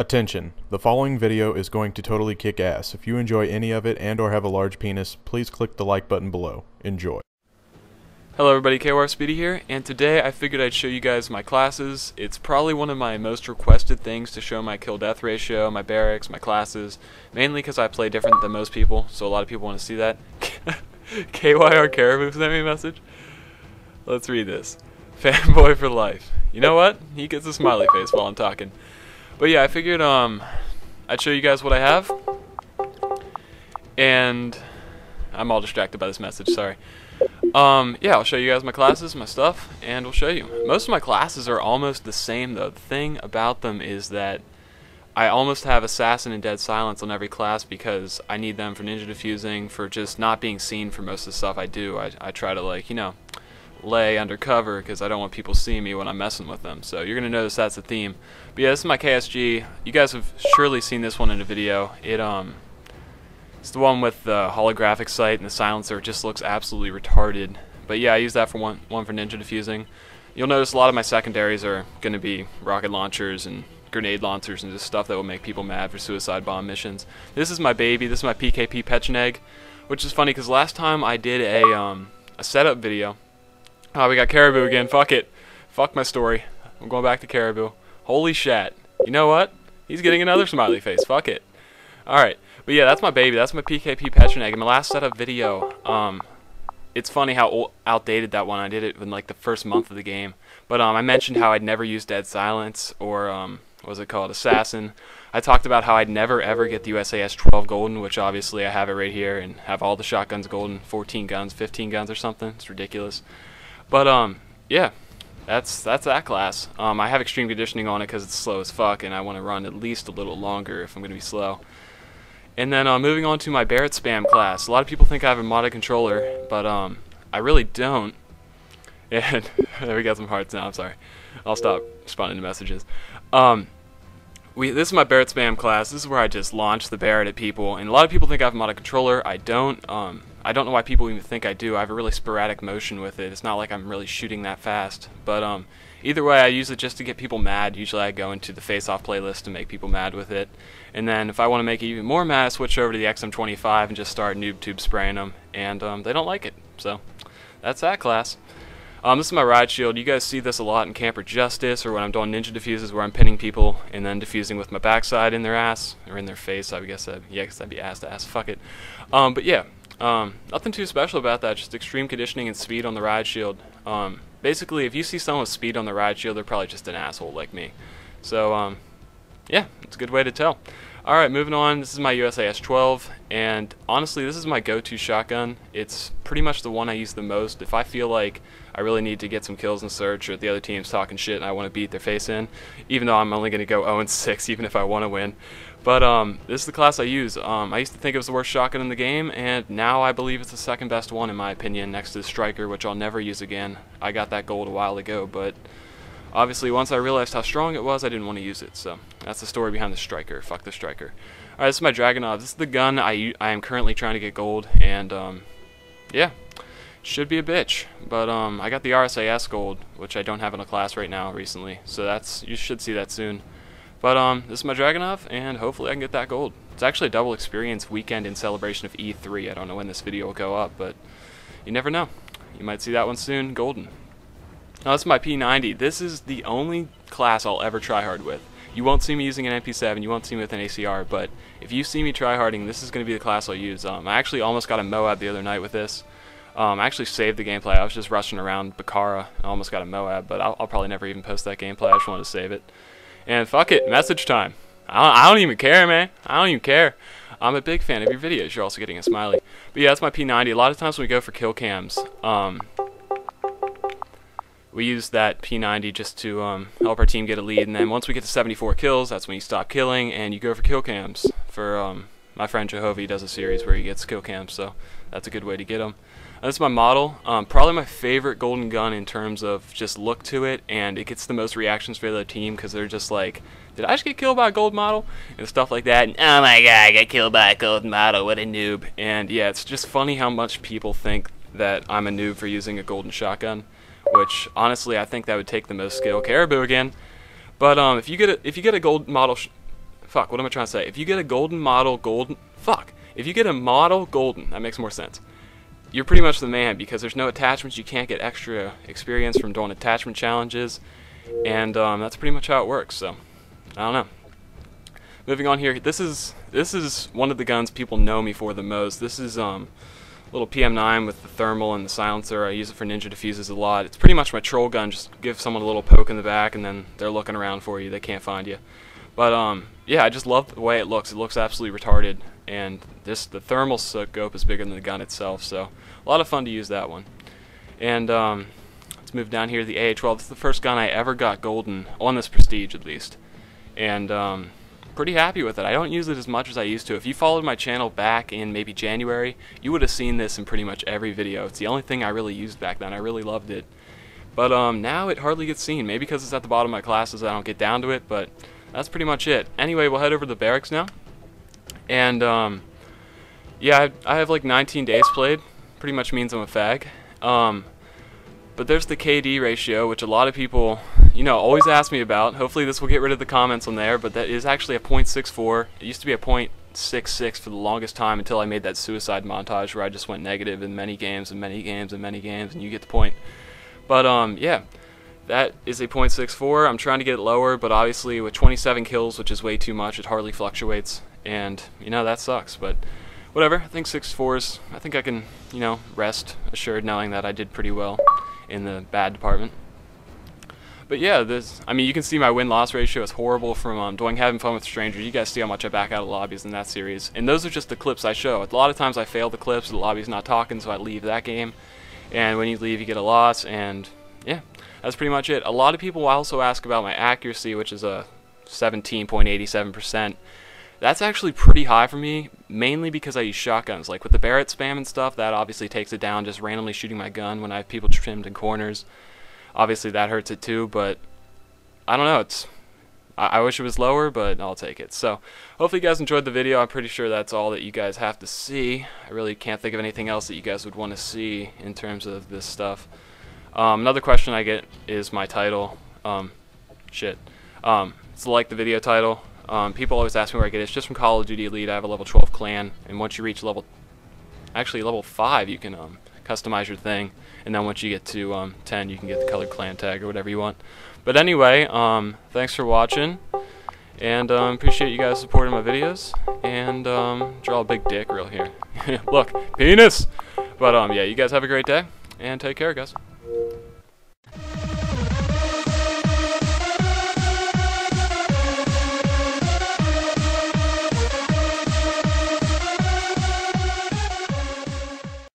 Attention! The following video is going to totally kick ass. If you enjoy any of it and or have a large penis, please click the like button below. Enjoy. Hello everybody, KOR Speedy here, and today I figured I'd show you guys my classes. It's probably one of my most requested things to show my kill-death ratio, my barracks, my classes, mainly because I play different than most people, so a lot of people want to see that. KYR Caribou sent me a message? Let's read this. Fanboy for life. You know what? He gets a smiley face while I'm talking. But yeah, I figured um, I'd show you guys what I have. And I'm all distracted by this message, sorry. Um, yeah, I'll show you guys my classes, my stuff, and we'll show you. Most of my classes are almost the same, though. The thing about them is that I almost have Assassin and Dead Silence on every class because I need them for ninja defusing, for just not being seen for most of the stuff I do. I, I try to, like, you know, lay undercover because I don't want people seeing me when I'm messing with them. So you're going to notice that's the theme. But yeah, this is my KSG. You guys have surely seen this one in a video. It um, It's the one with the holographic sight and the silencer. It just looks absolutely retarded. But yeah, I use that for one, one for ninja defusing. You'll notice a lot of my secondaries are going to be rocket launchers and grenade launchers and just stuff that will make people mad for suicide bomb missions. This is my baby. This is my PKP Pecheneg, which is funny because last time I did a, um, a setup video Oh, we got caribou again. Fuck it. Fuck my story. I'm going back to caribou. Holy shit. You know what? He's getting another smiley face. Fuck it. Alright. But yeah, that's my baby. That's my PKP Petron In my last setup video, um, it's funny how old, outdated that one. I did it in like the first month of the game. But um, I mentioned how I'd never used Dead Silence or um, what was it called, Assassin. I talked about how I'd never ever get the USAS 12 Golden, which obviously I have it right here and have all the shotguns Golden, 14 guns, 15 guns or something. It's ridiculous. But um, yeah, that's that's that class. Um, I have extreme conditioning on it because it's slow as fuck, and I want to run at least a little longer if I'm going to be slow. And then uh, moving on to my Barrett spam class. A lot of people think I have a modded controller, but um, I really don't. And we got some hearts now. I'm sorry. I'll stop responding to messages. Um, we this is my Barrett spam class. This is where I just launch the Barrett at people, and a lot of people think I have a modded controller. I don't. Um, I don't know why people even think I do. I have a really sporadic motion with it. It's not like I'm really shooting that fast. But um, either way, I use it just to get people mad. Usually I go into the face-off playlist to make people mad with it. And then if I want to make it even more mad, I switch over to the XM25 and just start noob tube spraying them. And um, they don't like it. So that's that class. Um, this is my ride shield. You guys see this a lot in Camper Justice or when I'm doing Ninja defuses, where I'm pinning people and then defusing with my backside in their ass or in their face, I guess. That'd, yeah, because that'd be ass to ass. Fuck it. Um, but yeah. Um, nothing too special about that, just extreme conditioning and speed on the ride shield. Um, basically, if you see someone with speed on the ride shield, they're probably just an asshole like me. So, um, yeah, it's a good way to tell. Alright, moving on, this is my USAS 12, and honestly, this is my go-to shotgun. It's pretty much the one I use the most. If I feel like I really need to get some kills in search, or the other team's talking shit and I want to beat their face in, even though I'm only going to go 0-6, even if I want to win, but um, this is the class I use. Um, I used to think it was the worst shotgun in the game, and now I believe it's the second best one in my opinion, next to the Striker, which I'll never use again. I got that gold a while ago, but obviously once I realized how strong it was, I didn't want to use it. So that's the story behind the Striker. Fuck the Striker. All right, this is my Dragunov. This is the gun I I am currently trying to get gold, and um, yeah, should be a bitch. But um, I got the RSAS gold, which I don't have in a class right now recently, so that's you should see that soon. But um, this is my Dragonov, and hopefully I can get that gold. It's actually a double experience weekend in celebration of E3. I don't know when this video will go up, but you never know. You might see that one soon, golden. Now that's my P90. This is the only class I'll ever try hard with. You won't see me using an MP7, you won't see me with an ACR, but if you see me try harding, this is going to be the class I'll use. Um, I actually almost got a Moab the other night with this. Um, I actually saved the gameplay. I was just rushing around Bakara and almost got a Moab, but I'll, I'll probably never even post that gameplay. I just wanted to save it. And fuck it, message time. I don't, I don't even care, man. I don't even care. I'm a big fan of your videos. You're also getting a smiley. But yeah, that's my P90. A lot of times when we go for kill cams, um, we use that P90 just to um, help our team get a lead. And then once we get to 74 kills, that's when you stop killing and you go for kill cams for um, my friend Jehovah does a series where he gets kill cams, so that's a good way to get them. that's my model. Um, probably my favorite golden gun in terms of just look to it, and it gets the most reactions for the other team because they're just like, "Did I just get killed by a gold model?" and stuff like that. And oh my god, I got killed by a gold model. What a noob! And yeah, it's just funny how much people think that I'm a noob for using a golden shotgun, which honestly I think that would take the most skill. Caribou again. But um, if you get a if you get a gold model Fuck, what am I trying to say? If you get a golden model, golden. Fuck. If you get a model golden, that makes more sense. You're pretty much the man because there's no attachments. You can't get extra experience from doing attachment challenges. And um, that's pretty much how it works, so. I don't know moving on here this is this is one of the guns people know me for the most this is um little pm9 with the thermal and the silencer i use it for ninja diffuses a lot it's pretty much my troll gun just give someone a little poke in the back and then they're looking around for you they can't find you but um, yeah, I just love the way it looks. It looks absolutely retarded, and this the thermal scope is bigger than the gun itself, so a lot of fun to use that one. And um, let's move down here to the a 12 This is the first gun I ever got golden on this prestige, at least, and um, pretty happy with it. I don't use it as much as I used to. If you followed my channel back in maybe January, you would have seen this in pretty much every video. It's the only thing I really used back then. I really loved it. But um, now it hardly gets seen. Maybe because it's at the bottom of my classes, I don't get down to it. But that's pretty much it. Anyway, we'll head over to the barracks now. And, um, yeah, I, I have like 19 days played. Pretty much means I'm a fag. Um, but there's the KD ratio, which a lot of people, you know, always ask me about. Hopefully this will get rid of the comments on there, but that is actually a .64. It used to be a .66 for the longest time until I made that suicide montage where I just went negative in many games and many games and many games, and you get the point. But, um, yeah that is a .64. I'm trying to get it lower, but obviously with 27 kills, which is way too much, it hardly fluctuates. And, you know, that sucks, but whatever. I think 64 is, I think I can, you know, rest assured knowing that I did pretty well in the bad department. But yeah, this, I mean, you can see my win-loss ratio is horrible from um, doing Having Fun with Strangers. You guys see how much I back out of lobbies in that series. And those are just the clips I show. A lot of times I fail the clips, the lobby's not talking, so I leave that game. And when you leave, you get a loss, and yeah, that's pretty much it. A lot of people also ask about my accuracy, which is a 17.87%. That's actually pretty high for me, mainly because I use shotguns. Like with the Barrett spam and stuff, that obviously takes it down just randomly shooting my gun when I have people trimmed in corners. Obviously that hurts it too, but I don't know, it's I, wish it was lower, but I'll take it. So hopefully you guys enjoyed the video. I'm pretty sure that's all that you guys have to see. I really can't think of anything else that you guys would want to see in terms of this stuff. Um, another question I get is my title. Um, shit. Um, it's like the video title. Um, people always ask me where I get it. It's just from Call of Duty Elite. I have a level 12 clan, and once you reach level, actually level 5, you can um, customize your thing, and then once you get to um, 10, you can get the colored clan tag or whatever you want. But anyway, thanks for watching, and appreciate you guys supporting my videos, and draw a big dick real here. Look, penis! But um, yeah, you guys have a great day, and take care, guys.